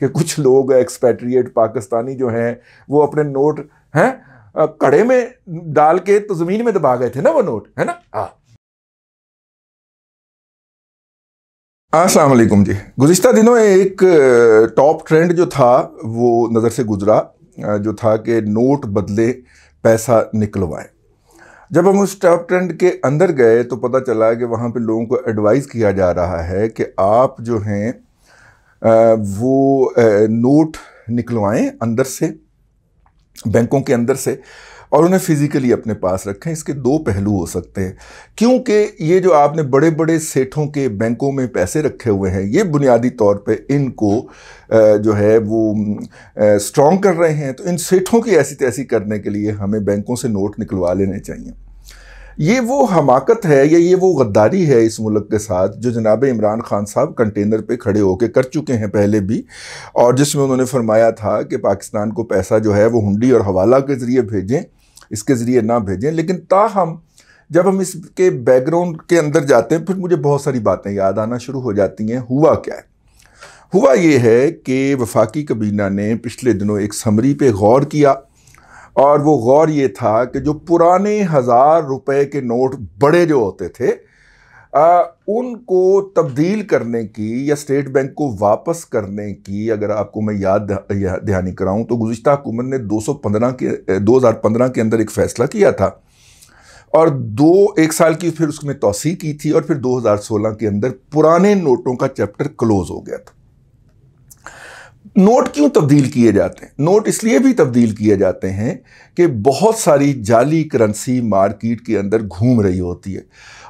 कि कुछ लोग एक्सपैट्रिएट पाकिस्तानी जो हैं वो अपने नोट हैं कड़े में डाल के तो ज़मीन में दबा गए थे ना वो नोट है ना हाँ, हाँ असलम जी गुज्त दिनों एक टॉप ट्रेंड जो था वो नज़र से गुज़रा जो था कि नोट बदले पैसा निकलवाएं जब हम उस टॉप ट्रेंड के अंदर गए तो पता चला कि वहाँ पे लोगों को एडवाइस किया जा रहा है कि आप जो हैं वो नोट निकलवाएं अंदर से बैंकों के अंदर से और उन्हें फिजिकली अपने पास रखें इसके दो पहलू हो सकते हैं क्योंकि ये जो आपने बड़े बड़े सेठों के बैंकों में पैसे रखे हुए हैं ये बुनियादी तौर पे इनको जो है वो स्ट्रॉन्ग कर रहे हैं तो इन सेठों की ऐसी तैसी करने के लिए हमें बैंकों से नोट निकलवा लेने चाहिए ये वो हमाकत है या ये वो गद्दारी है इस मुल्क के साथ जो जनाब इमरान खान साहब कंटेनर पे खड़े होकर कर चुके हैं पहले भी और जिसमें उन्होंने फरमाया था कि पाकिस्तान को पैसा जो है वो हुंडी और हवाला के ज़रिए भेजें इसके ज़रिए ना भेजें लेकिन ताहम जब हम इसके बैकग्राउंड के अंदर जाते हैं फिर मुझे बहुत सारी बातें याद आना शुरू हो जाती हैं हुआ क्या है हुआ ये है कि वफाकी कबीना ने पिछले दिनों एक समरी पे गौर किया और वो गौर ये था कि जो पुराने हज़ार रुपए के नोट बड़े जो होते थे आ, उनको तब्दील करने की या स्टेट बैंक को वापस करने की अगर आपको मैं याद दहानी कराऊं तो गुज्त हुकूमत ने 215 के 2015 के अंदर एक फ़ैसला किया था और दो एक साल की फिर उसमें तोसी की थी और फिर 2016 के अंदर पुराने नोटों का चैप्टर क्लोज़ हो गया था नोट क्यों तब्दील किए जाते हैं नोट इसलिए भी तब्दील किए जाते हैं कि बहुत सारी जाली करेंसी मार्केट के अंदर घूम रही होती है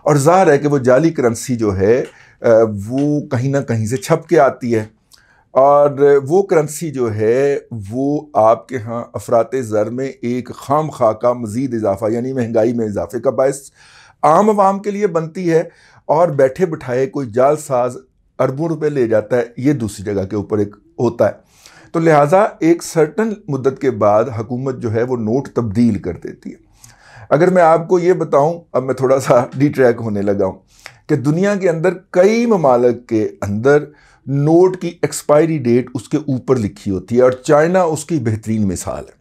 और ज़ाहिर है कि वो जाली करेंसी जो है वो कहीं ना कहीं से छप के आती है और वो करेंसी जो है वो आपके यहाँ अफरात ज़र में एक खाम खा का मज़ीद इजाफा यानी महंगाई में इजाफे का बायस आम आवाम के लिए बनती है और बैठे बिठाए कोई जालसाज अरबों रुपए ले जाता है ये दूसरी जगह के ऊपर एक होता है तो लिहाजा एक सर्टन मुद्दत के बाद हुकूमत जो है वो नोट तब्दील कर देती है अगर मैं आपको ये बताऊं अब मैं थोड़ा सा डी ट्रैक होने लगा हूँ कि दुनिया के अंदर कई ममालक के अंदर नोट की एक्सपायरी डेट उसके ऊपर लिखी होती है और चाइना उसकी बेहतरीन मिसाल है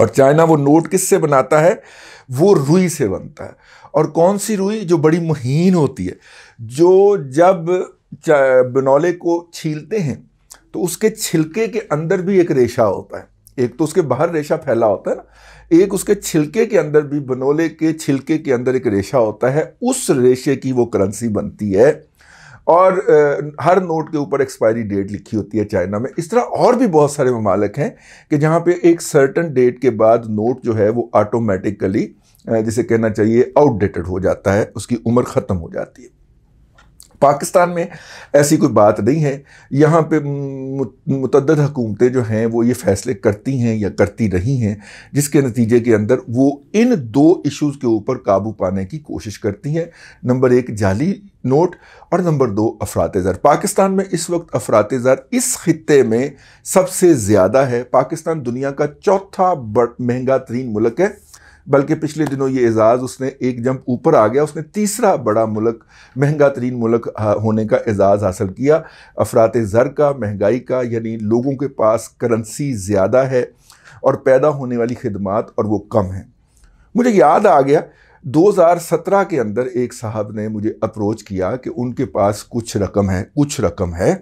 और चाइना वो नोट किससे बनाता है वो रुई से बनता है और कौन सी रुई जो बड़ी महीन होती है जो जब बनौले को छीलते हैं तो उसके छिलके के अंदर भी एक रेशा होता है एक तो उसके बाहर रेशा फैला होता है ना एक उसके छिलके के अंदर भी बनोले के छिलके के अंदर एक रेशा होता है उस रेशे की वो करेंसी बनती है और हर नोट के ऊपर एक्सपायरी डेट लिखी होती है चाइना में इस तरह और भी बहुत सारे ममालक हैं कि जहाँ पे एक सर्टन डेट के बाद नोट जो है वो ऑटोमेटिकली जिसे कहना चाहिए आउटडेटेड हो जाता है उसकी उम्र ख़त्म हो जाती है पाकिस्तान में ऐसी कोई बात नहीं है यहाँ पे मतदद हुकूमतें जो हैं वो ये फैसले करती हैं या करती रही हैं जिसके नतीजे के अंदर वो इन दो इश्यूज़ के ऊपर काबू पाने की कोशिश करती हैं नंबर एक जाली नोट और नंबर दो अफरात ज़र पाकिस्तान में इस वक्त अफरात ज़र इस खत्े में सबसे ज़्यादा है पाकिस्तान दुनिया का चौथा महंगा तरीन मुल्क है बल्कि पिछले दिनों ये एज़ाज़ उसने एक जंप ऊपर आ गया उसने तीसरा बड़ा मुल्क महंगा तरीन मुल्क होने का एज़ाज़ हासिल किया अफरात ज़र का महंगाई का यानी लोगों के पास करंसी ज़्यादा है और पैदा होने वाली खदमात और वो कम हैं मुझे याद आ गया 2017 के अंदर एक साहब ने मुझे अप्रोच किया कि उनके पास कुछ रकम है कुछ रकम है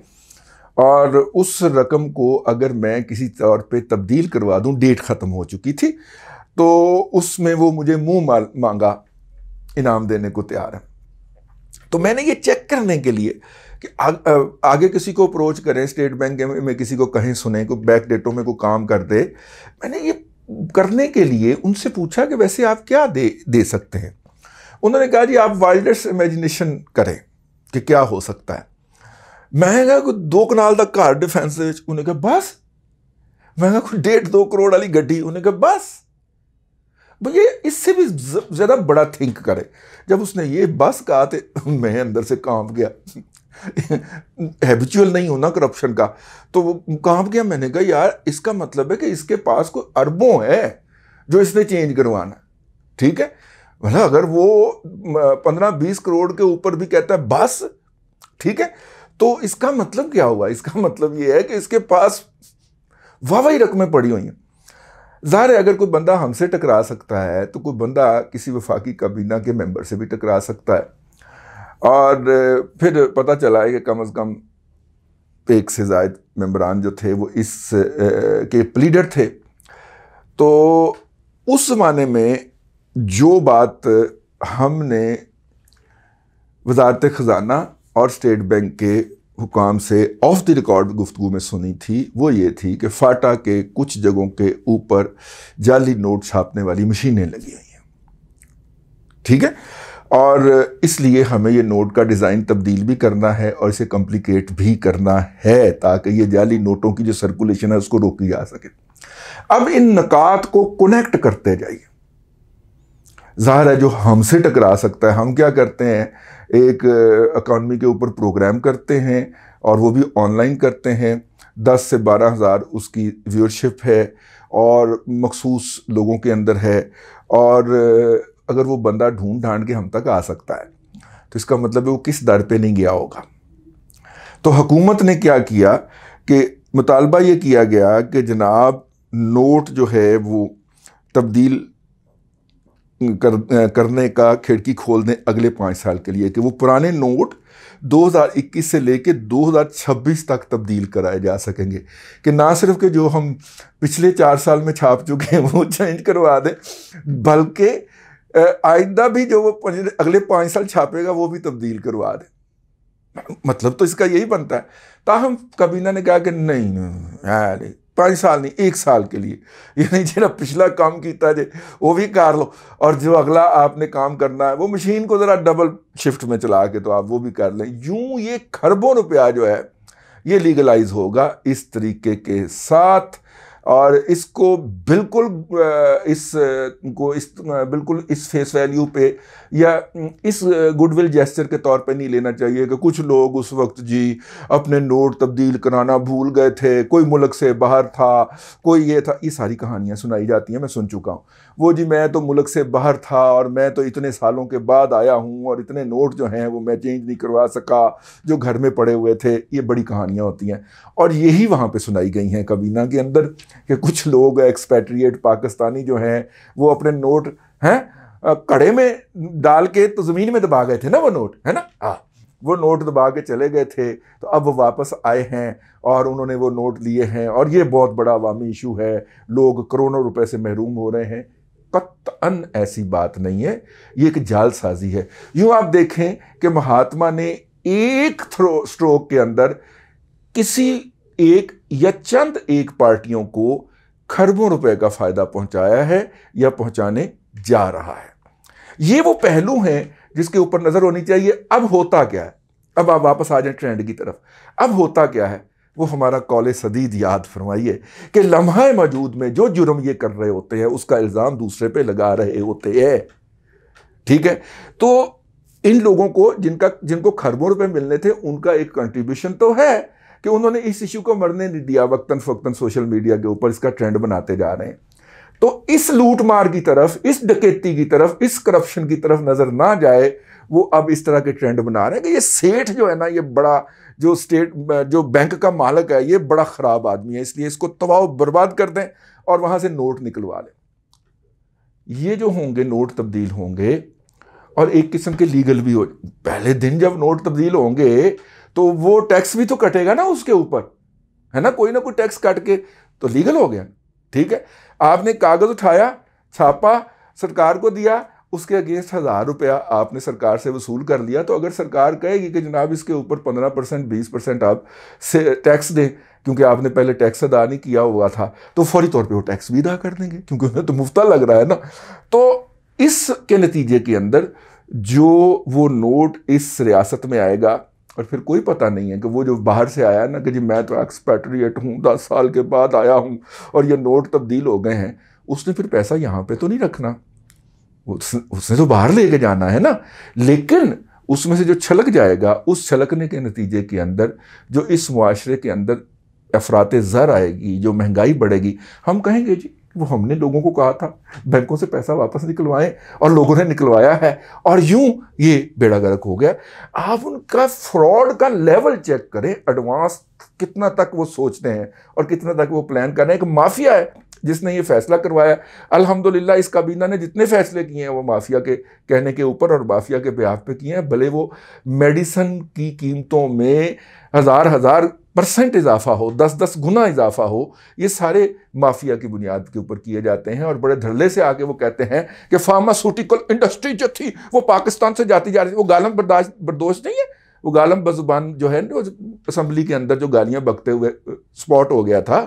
और उस रकम को अगर मैं किसी तौर पे तब्दील करवा दूं डेट ख़त्म हो चुकी थी तो उसमें वो मुझे मुंह मांगा इनाम देने को तैयार है तो मैंने ये चेक करने के लिए कि आ, आ, आगे किसी को अप्रोच करें स्टेट बैंक में, में किसी को कहीं सुने को बैक डेटों में कोई काम कर दे मैंने ये करने के लिए उनसे पूछा कि वैसे आप क्या दे दे सकते हैं उन्होंने कहा जी आप वाइल्डर्स इमेजिनेशन करें कि क्या हो सकता है मैं कहा कोई दो कनाल तक घर डिफेंस उन्हें कहा बस मैं कहा डेढ़ दो करोड़ वाली गड्डी उन्हें कहा बस ये इससे भी ज़्यादा बड़ा थिंक करे जब उसने ये बस कहा तो मैं अंदर से कांप गया हैबिचुअल नहीं होना करप्शन का तो वो कांप गया मैंने कहा यार इसका मतलब है कि इसके पास कोई अरबों है जो इसने चेंज करवाना ठीक है भला अगर वो पंद्रह बीस करोड़ के ऊपर भी कहता है बस ठीक है तो इसका मतलब क्या हुआ इसका मतलब ये है कि इसके पास वाह रकमें पड़ी हुई हैं ज़ाहिर है अगर कोई बंदा हमसे टकरा सकता है तो कोई बंदा किसी वफाकी काबीना के मेंबर से भी टकरा सकता है और फिर पता चला है कि कम अज़ कम एक से जायद मेम्बरान जो थे वो इस के लीडर थे तो उस ज़माने में जो बात हमने वजारत ख़जाना और स्टेट बैंक के हुकाम से ऑफ द रिकॉर्ड गुफ्तु में सुनी थी वो ये थी कि फाटा के कुछ जगहों के ऊपर जाली नोट छापने वाली मशीनें लगी हुई हैं ठीक है और इसलिए हमें ये नोट का डिज़ाइन तब्दील भी करना है और इसे कम्प्लिकेट भी करना है ताकि ये जाली नोटों की जो सर्कुलेशन है उसको रोकी जा सके अब इन नकात को कनेक्ट करते जाइए ज़ाहिर है जो हमसे टकरा सकता है हम क्या करते हैं एक अकानमी के ऊपर प्रोग्राम करते हैं और वो भी ऑनलाइन करते हैं दस से बारह हज़ार उसकी व्यूअरशिप है और मखसूस लोगों के अंदर है और अगर वो बंदा ढूंढ ढांड के हम तक आ सकता है तो इसका मतलब है वो किस दर पे नहीं गया होगा तो हुकूमत ने क्या किया कि मुतालबा ये किया गया कि जनाब नोट जो है वो तब्दील कर, करने का खिड़की खोल दें अगले पाँच साल के लिए कि वो पुराने नोट 2021 से लेके 2026 तक तब्दील कराए जा सकेंगे कि ना सिर्फ कि जो हम पिछले चार साल में छाप चुके हैं वो चेंज करवा दें बल्कि आइंदा भी जो वो अगले पाँच साल छापेगा वो भी तब्दील करवा दें मतलब तो इसका यही बनता है ताहम कबीना ने कहा कि नहीं अरे पाँच साल नहीं एक साल के लिए यानी जरा पिछला काम किया जे वो भी कर लो और जो अगला आपने काम करना है वो मशीन को ज़रा डबल शिफ्ट में चला के तो आप वो भी कर लें यूं ये खरबों रुपया जो है ये लीगलाइज होगा इस तरीके के साथ और इसको बिल्कुल इस को इस बिल्कुल इस फेस वैल्यू पे या इस गुडविल जेस्चर के तौर पे नहीं लेना चाहिए कि कुछ लोग उस वक्त जी अपने नोट तब्दील कराना भूल गए थे कोई मुल्क से बाहर था कोई ये था ये सारी कहानियाँ सुनाई जाती हैं मैं सुन चुका हूँ वो जी मैं तो मुल्क से बाहर था और मैं तो इतने सालों के बाद आया हूँ और इतने नोट जो हैं वो मैं चेंज नहीं करवा सका जो घर में पड़े हुए थे ये बड़ी कहानियाँ होती हैं और यही वहाँ पर सुनाई गई हैं कबीना के अंदर कि कुछ लोग एक्सपैट्रिएट पाकिस्तानी जो हैं वो अपने नोट हैं कड़े में डाल के तो ज़मीन में दबा गए थे ना वो नोट है ना हाँ वो नोट दबा के चले गए थे तो अब वो वापस आए हैं और उन्होंने वो नोट लिए हैं और ये बहुत बड़ा अवामी इशू है लोग करोड़ों रुपए से महरूम हो रहे हैं कतअन ऐसी बात नहीं है ये एक जालसाजी है यूँ आप देखें कि महात्मा ने एक थ्रो स्ट्रोक के अंदर किसी एक या चंद एक पार्टियों को खरबों रुपए का फायदा पहुंचाया है या पहुंचाने जा रहा है ये वो पहलू हैं जिसके ऊपर नजर होनी चाहिए अब होता क्या है अब आप वापस आ जाए ट्रेंड की तरफ अब होता क्या है वो हमारा कॉल सदीद याद फरमाइए कि लम्हा मौजूद में जो जुर्म ये कर रहे होते हैं उसका इल्ज़ाम दूसरे पे लगा रहे होते हैं ठीक है तो इन लोगों को जिनका जिनको खरबों रुपए मिलने थे उनका एक कंट्रीब्यूशन तो है कि उन्होंने इस इशू को मरने नहीं दिया वक्तन फ़क्तन सोशल मीडिया के ऊपर इसका ट्रेंड बनाते जा रहे हैं तो इस लूटमार की तरफ इस डकैती की तरफ इस करप्शन की तरफ नज़र ना जाए वो अब इस तरह के ट्रेंड बना रहे हैं कि ये सेठ जो है ना ये बड़ा जो स्टेट जो बैंक का मालक है ये बड़ा ख़राब आदमी है इसलिए इसको तबाह बर्बाद कर दें और वहाँ से नोट निकलवा लें ये जो होंगे नोट तब्दील होंगे और एक किस्म के लीगल भी हो पहले दिन जब नोट तब्दील होंगे तो वो टैक्स भी तो कटेगा ना उसके ऊपर है ना कोई ना कोई टैक्स काट के तो लीगल हो गया ठीक है आपने कागज उठाया छापा सरकार को दिया उसके अगेंस्ट हज़ार रुपया आपने सरकार से वसूल कर लिया तो अगर सरकार कहेगी कि जनाब इसके ऊपर पंद्रह परसेंट बीस परसेंट आप से टैक्स दें क्योंकि आपने पहले टैक्स अदा नहीं किया हुआ था तो फौरी तौर पे वो टैक्स भी अदा कर देंगे क्योंकि उन्हें तो मुफ्ता लग रहा है ना तो इसके नतीजे के अंदर जो वो नोट इस रियासत में आएगा और फिर कोई पता नहीं है कि वो जो बाहर से आया ना कि जी मैं तो एक्सपैट्रिएट हूँ दस साल के बाद आया हूँ और ये नोट तब्दील हो गए हैं उसने फिर पैसा यहाँ पे तो नहीं रखना उस, उसने तो बाहर लेके जाना है ना लेकिन उसमें से जो छलक जाएगा उस छलकने के नतीजे के अंदर जो इस माशरे के अंदर अफरात ज़र आएगी जो महंगाई बढ़ेगी हम कहेंगे जी वो हमने लोगों को कहा था बैंकों से पैसा वापस निकलवाएं और लोगों ने निकलवाया है और यूं ये बेड़ा गर्क हो गया आप उनका फ्रॉड का लेवल चेक करें एडवांस कितना तक वो सोचते हैं और कितना तक वो प्लान कर रहे हैं एक माफिया है जिसने ये फैसला करवाया अल्हम्दुलिल्लाह इस काबीना ने जितने फैसले किए हैं वो माफिया के कहने के ऊपर और माफिया के बिहाफ पे किए हैं भले वो मेडिसन की कीमतों में हज़ार हज़ार परसेंट इजाफा हो दस दस गुना इजाफा हो ये सारे माफिया की बुनियाद के ऊपर किए जाते हैं और बड़े धड़ले से आके वो कहते हैं कि फार्मास्यूटिकल इंडस्ट्री जो थी वो पाकिस्तान से जाती जा रही थी वो गालम बर्दाश्त बर्दोश नहीं है वो गालम बजुबान जो है ना असम्बली के अंदर जो गालियाँ बकते हुए स्पॉट हो गया था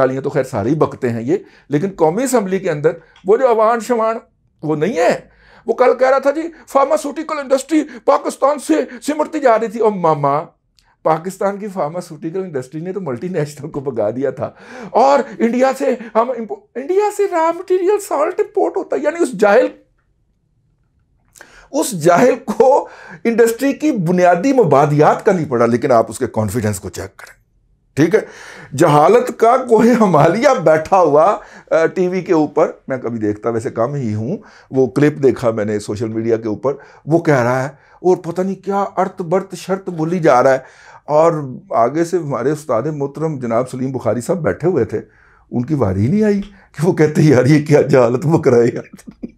गालियाँ तो खैर सारी बकते हैं ये लेकिन कौमी असम्बली के अंदर वो जो अवान शवान वो नहीं है वो कल कह रहा था जी फार्मास्यूटिकल इंडस्ट्री पाकिस्तान से सिमटती जा रही थी और मामा पाकिस्तान की फार्मास्यूटिकल इंडस्ट्री ने तो मल्टीनेशनल को भगा दिया था और इंडिया से हम इंडिया से रॉ मटेरियल सॉल्ट इंपोर्ट होता है यानी उस जाहिल उस जाहिल को इंडस्ट्री की बुनियादी मबादियात का नहीं पड़ा लेकिन आप उसके कॉन्फिडेंस को चेक करें ठीक है जहालत का कोई हमालिया बैठा हुआ टीवी के ऊपर मैं कभी देखता वैसे कम ही हूँ वो क्लिप देखा मैंने सोशल मीडिया के ऊपर वो कह रहा है और पता नहीं क्या अर्थ बर्थ शर्त बोली जा रहा है और आगे से हमारे उस्ताद मोहतरम जनाब सलीम बुखारी साहब बैठे हुए थे उनकी वारी नहीं आई कि वो कहते यार ये क्या जहालत मुकर है यार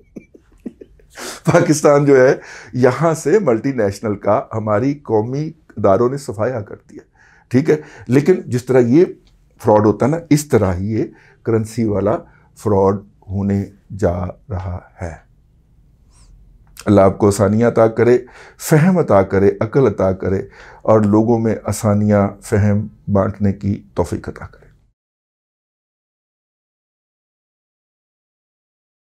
पाकिस्तान जो है यहाँ से मल्टीनेशनल का हमारी कौमी इदारों ने सफाया कर दिया ठीक है लेकिन जिस तरह ये फ्रॉड होता है ना इस तरह ही ये करेंसी वाला फ्रॉड होने जा रहा है अल्लाह आपको आसानियाँ अता करे फ़हम अता करे अकल अता करे और लोगों में आसानियाँ फ़हम बांटने की तोफ़ी अता करे